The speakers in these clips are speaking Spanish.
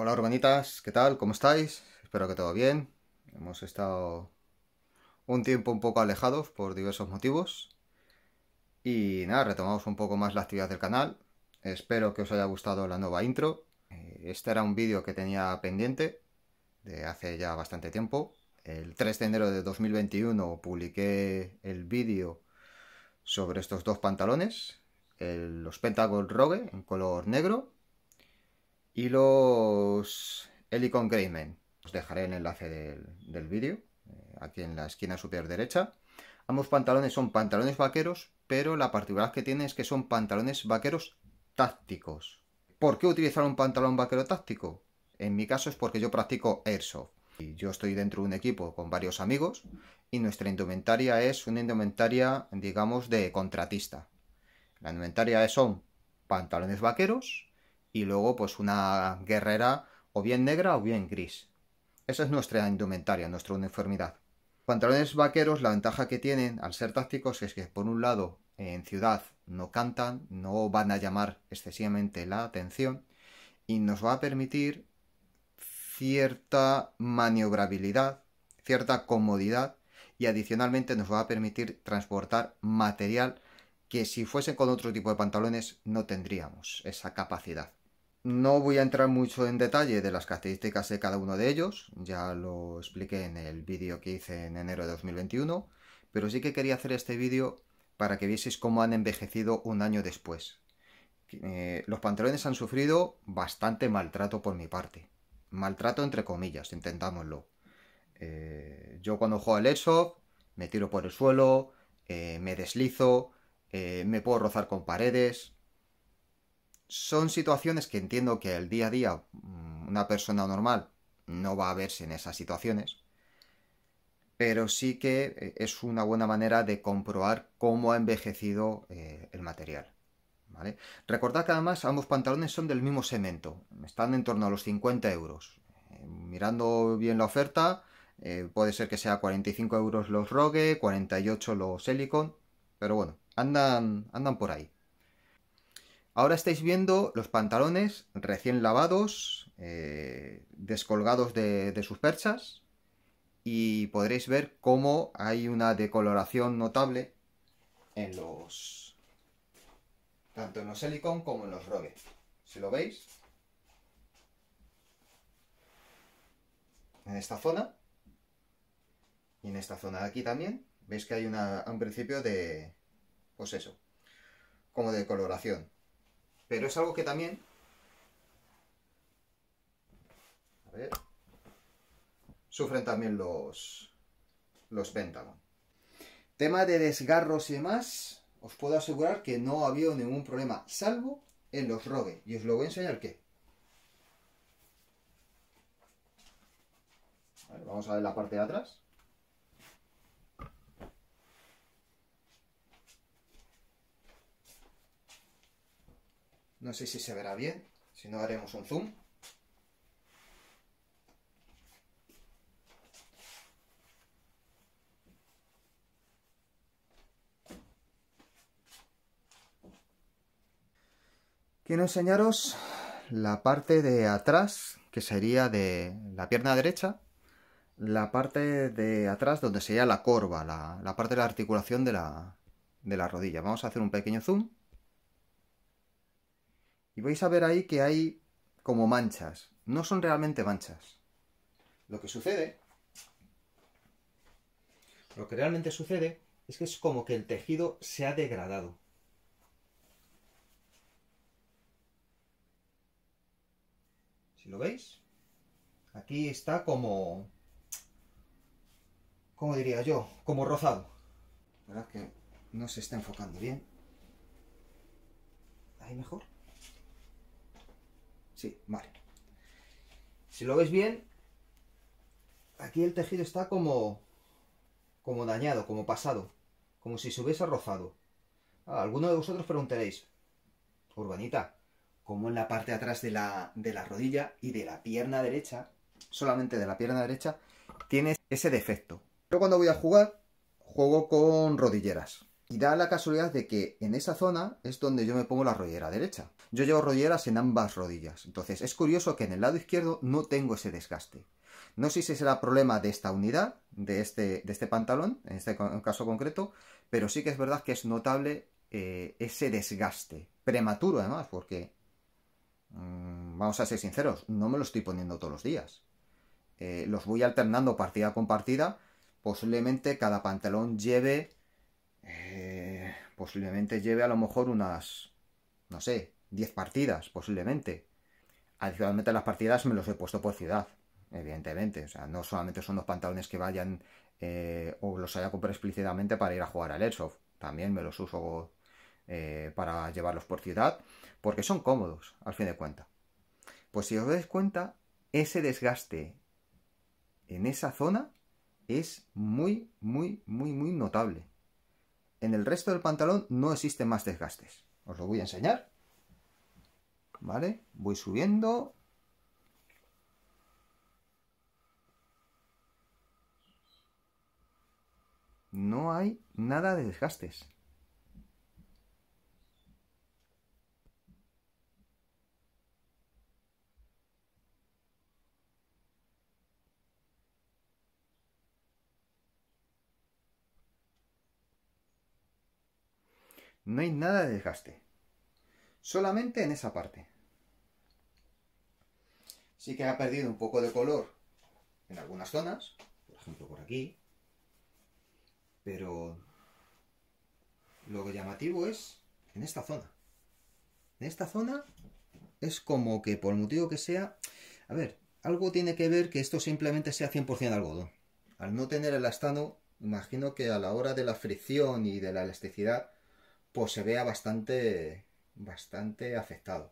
Hola urbanitas, ¿qué tal? ¿Cómo estáis? Espero que todo bien. Hemos estado un tiempo un poco alejados por diversos motivos. Y nada, retomamos un poco más la actividad del canal. Espero que os haya gustado la nueva intro. Eh, este era un vídeo que tenía pendiente de hace ya bastante tiempo. El 3 de enero de 2021 publiqué el vídeo sobre estos dos pantalones. los Pentagon Rogue en color negro y los Helicon Greyman. Os dejaré el enlace del, del vídeo, eh, aquí en la esquina superior derecha. Ambos pantalones son pantalones vaqueros, pero la particularidad que tienen es que son pantalones vaqueros tácticos. ¿Por qué utilizar un pantalón vaquero táctico? En mi caso es porque yo practico airsoft. Y yo estoy dentro de un equipo con varios amigos y nuestra indumentaria es una indumentaria, digamos, de contratista. La indumentaria son pantalones vaqueros, y luego pues una guerrera o bien negra o bien gris. Esa es nuestra indumentaria, nuestra uniformidad. Pantalones vaqueros, la ventaja que tienen al ser tácticos es que por un lado en ciudad no cantan, no van a llamar excesivamente la atención y nos va a permitir cierta maniobrabilidad, cierta comodidad y adicionalmente nos va a permitir transportar material que si fuese con otro tipo de pantalones no tendríamos esa capacidad. No voy a entrar mucho en detalle de las características de cada uno de ellos, ya lo expliqué en el vídeo que hice en enero de 2021, pero sí que quería hacer este vídeo para que vieseis cómo han envejecido un año después. Eh, los pantalones han sufrido bastante maltrato por mi parte. Maltrato entre comillas, intentámoslo. Eh, yo cuando juego al Airsoft me tiro por el suelo, eh, me deslizo, me puedo rozar con paredes, son situaciones que entiendo que el día a día mm, una persona normal no va a verse en esas situaciones, pero sí que eh, es una buena manera de comprobar cómo ha envejecido eh, el material. ¿vale? Recordad que además ambos pantalones son del mismo cemento, están en torno a los 50 euros. Eh, mirando bien la oferta, puede ser que sea 45 euros los Rogue, 48 los Helicon, pero bueno, andan, andan por ahí. Ahora estáis viendo los pantalones recién lavados, eh, descolgados de, sus perchas, y podréis ver cómo hay una decoloración notable en los... tanto en los silicon como en los robes. Si lo veis, en esta zona, y en esta zona de aquí también, veis que hay un principio de... pues eso, como de coloración. Pero es algo que también... A Sufren también los... Los Pentagon. Tema de desgarros y demás, os puedo asegurar que no ha habido ningún problema, salvo en los Rogue. Y os lo voy a enseñar qué. vamos a ver la parte de atrás. No sé si se verá bien, si no haremos un zoom. Quiero enseñaros la parte de atrás, que sería de la pierna derecha, la parte de atrás donde sería la corva, la, parte de la articulación de la rodilla. Vamos a hacer un pequeño zoom. Y vais a ver ahí que hay como manchas. No son realmente manchas. Lo que sucede, lo que realmente sucede es que es como que el tejido se ha degradado. ¿Si lo veis? Aquí está como... ¿Cómo diría yo? Como rozado. ¿Verdad que no se está enfocando bien? ¿Ahí mejor? Sí, vale. Si lo veis bien, aquí el tejido está como, como dañado, como pasado, como si se hubiese rozado. Ah, alguno de vosotros preguntaréis, Urbanita, ¿cómo en la parte de atrás de la, de la rodilla y de la pierna derecha, solamente de la pierna derecha, tiene ese defecto? Yo cuando voy a jugar, juego con rodilleras. Y da la casualidad de que en esa zona es donde yo me pongo la rodillera derecha. Yo llevo rodilleras en ambas rodillas. Entonces es curioso que en el lado izquierdo no tengo ese desgaste. No sé si será problema de esta unidad, de este, de este pantalón, en este caso concreto, pero sí que es verdad que es notable eh, ese desgaste. Prematuro además, porque mm, vamos a ser sinceros, no me lo estoy poniendo todos los días. Eh, los voy alternando partida con partida. Posiblemente cada pantalón lleve eh, posiblemente lleve a lo mejor unas, no sé, 10 partidas, posiblemente. Adicionalmente las partidas me los he puesto por ciudad, evidentemente. O sea, no solamente son los pantalones que vayan eh, o los haya comprado explícitamente para ir a jugar al Airsoft. También me los uso eh, para llevarlos por ciudad, porque son cómodos, al fin de cuentas. Pues si os dais cuenta, ese desgaste en esa zona es muy, muy, muy, muy notable en el resto del pantalón no existen más desgastes. Os lo voy a enseñar. ¿Vale? Voy subiendo. No hay nada de desgastes. No hay nada de desgaste. Solamente en esa parte. Sí que ha perdido un poco de color en algunas zonas, por ejemplo por aquí, pero lo llamativo es en esta zona. En esta zona es como que por el motivo que sea, a ver, algo tiene que ver que esto simplemente sea 100% algodón. Al no tener el elastano, imagino que a la hora de la fricción y de la elasticidad pues, se vea bastante, bastante afectado.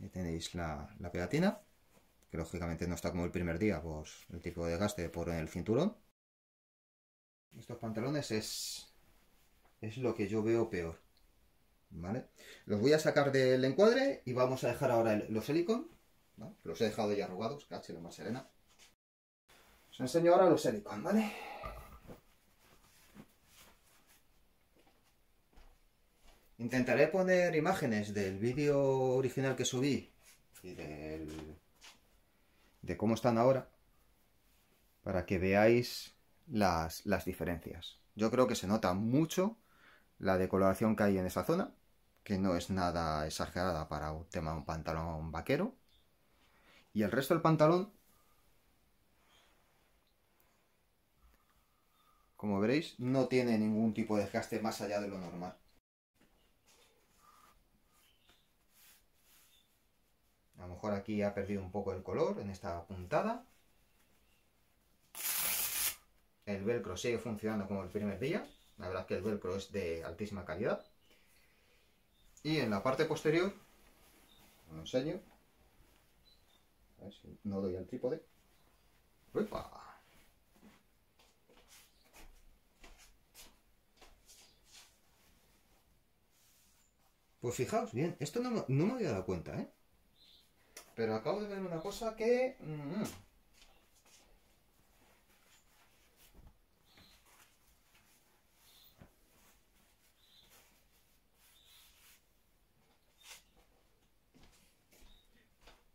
Ahí tenéis la, la pegatina, que lógicamente no está como el primer día, pues el tipo de gaste por el cinturón. Estos pantalones es, es lo que yo veo peor. ¿Vale? Los voy a sacar del encuadre y vamos a dejar ahora los silicon. Los he dejado ya arrugados, caché más serena. Os enseño ahora los silicon, ¿vale? Intentaré poner imágenes del vídeo original que subí y de cómo están ahora para que veáis las, diferencias. Yo creo que se nota mucho la decoloración que hay en esa zona, que no es nada exagerada para un tema de un pantalón vaquero. Y el resto del pantalón, como veréis, no tiene ningún tipo de desgaste más allá de lo normal. A lo mejor aquí ha perdido un poco el color en esta puntada. El velcro sigue funcionando como el primer día. La verdad es que el velcro es de altísima calidad. Y en la parte posterior, lo enseño. A ver si no doy al trípode. Pues fijaos bien, esto no, no me había dado cuenta, ¿eh? Pero acabo de ver una cosa que... Mm, mm.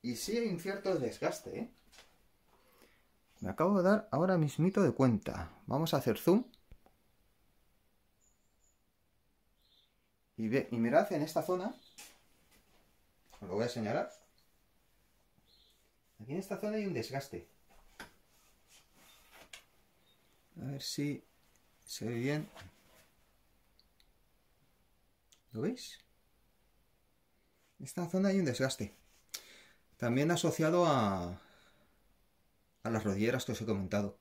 Y sí hay un cierto desgaste, ¿eh? Me acabo de dar ahora mismito de cuenta. Vamos a hacer zoom. Y, ve, y mirad en esta zona. Os lo voy a señalar. Aquí en esta zona hay un desgaste. A ver si se ve bien. ¿Lo veis? En esta zona hay un desgaste. También asociado a, a las rodilleras que os he comentado.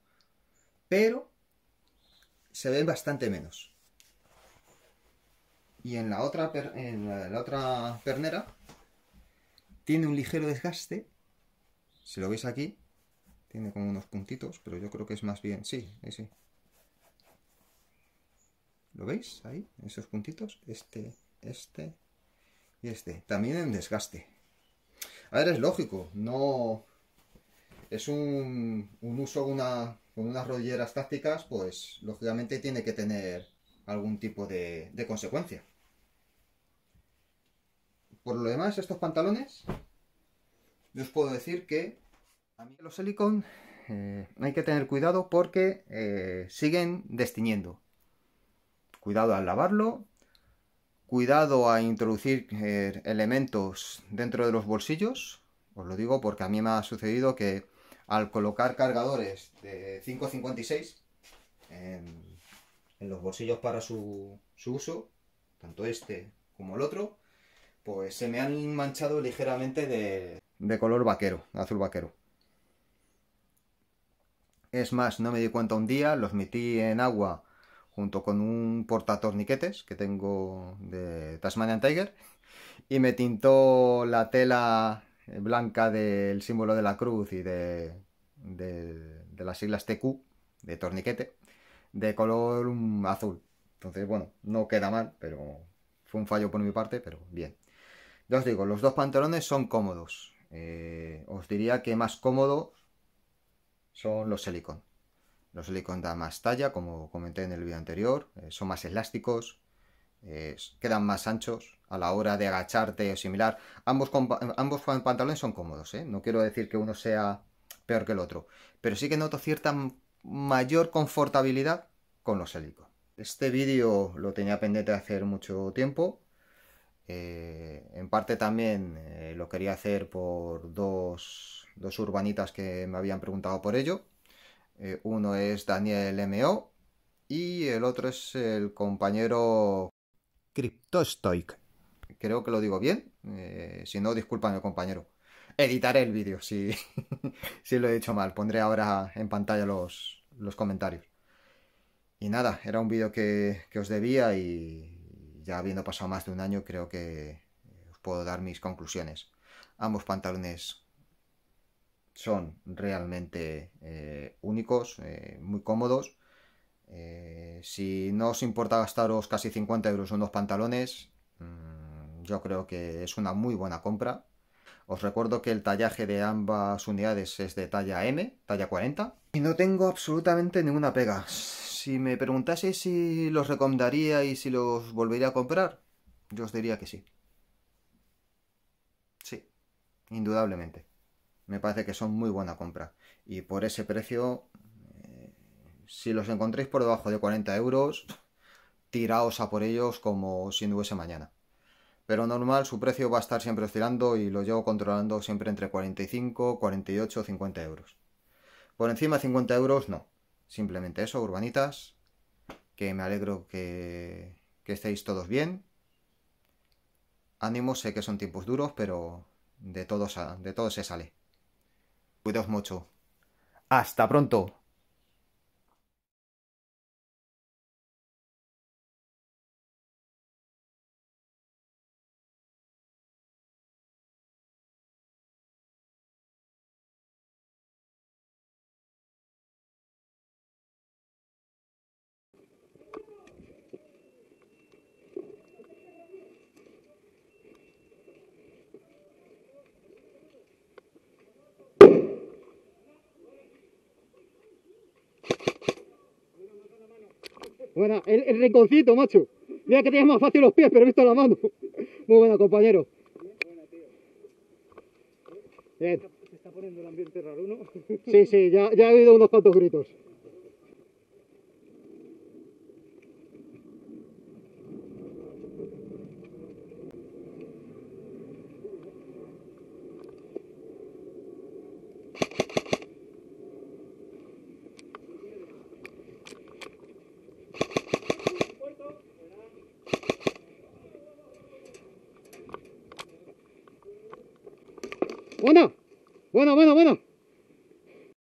Pero se ven bastante menos. Y en la otra, en la otra pernera tiene un ligero desgaste si lo veis aquí, tiene como unos puntitos, pero yo creo que es más bien... Sí, sí. ¿Lo veis? Ahí, esos puntitos. Este, este y este. También en desgaste. A ver, es lógico. No... Es un, uso con unas rodilleras tácticas, pues lógicamente tiene que tener algún tipo de, de consecuencia. Por lo demás, estos pantalones yo os puedo decir que a mí los silicon eh, hay que tener cuidado porque eh, siguen destiñendo. Cuidado al lavarlo, cuidado a introducir eh, elementos dentro de los bolsillos. Os lo digo porque a mí me ha sucedido que al colocar cargadores de 5.56 en, los bolsillos para su uso, tanto este como el otro, pues se me han manchado ligeramente de, de color vaquero, azul vaquero. Es más, no me di cuenta un día, los metí en agua junto con un portatorniquetes que tengo de Tasmanian Tiger y me tintó la tela blanca del símbolo de la cruz y de, las siglas TQ, de torniquete, de color azul. Entonces, bueno, no queda mal, pero fue un fallo por mi parte, pero bien. Ya os digo, los dos pantalones son cómodos. Eh, os diría que más cómodo son los silicon. Los silicon dan más talla, como comenté en el vídeo anterior, eh, son más elásticos, eh, quedan más anchos a la hora de agacharte o similar. Ambos, pantalones son cómodos, no quiero decir que uno sea peor que el otro, pero sí que noto cierta mayor confortabilidad con los silicon. Este vídeo lo tenía pendiente de hacer mucho tiempo, eh, en parte también eh, lo quería hacer por dos, dos, urbanitas que me habían preguntado por ello. Eh, uno es Daniel M.O. y el otro es el compañero Cryptostoic. Creo que lo digo bien. si no, disculpan el compañero. Editaré el vídeo si, si lo he dicho mal. Pondré ahora en pantalla los, los comentarios. Y nada, era un vídeo que os debía y, ya habiendo pasado más de un año, creo que eh, os puedo dar mis conclusiones. Ambos pantalones son realmente eh, únicos, eh, muy cómodos. si no os importa gastaros casi 50 euros en unos pantalones, mm, yo creo que es una muy buena compra. Os recuerdo que el tallaje de ambas unidades es de talla M, talla 40. Y no tengo absolutamente ninguna pega si me preguntaseis si los recomendaría y si los volvería a comprar, yo os diría que sí. Sí, indudablemente. Me parece que son muy buena compra. Y por ese precio, eh, si los encontréis por debajo de 40 euros, tiraos a por ellos como si no hubiese mañana. Pero normal, su precio va a estar siempre oscilando y lo llevo controlando siempre entre 45, 48, 50 euros. Por encima de 50 euros, no Simplemente eso, urbanitas, que me alegro que, estéis todos bien. Ánimo, sé que son tiempos duros, pero de todo, de todo se sale. Cuidaos mucho. Hasta pronto. el, rinconcito, macho. Mira que tenías más fácil los pies, pero he visto la mano. Muy buena, compañero. Bien. Se está poniendo el ambiente raro, ¿no? Sí, sí, ya, ya he oído unos cuantos gritos. Bueno, bueno, bueno.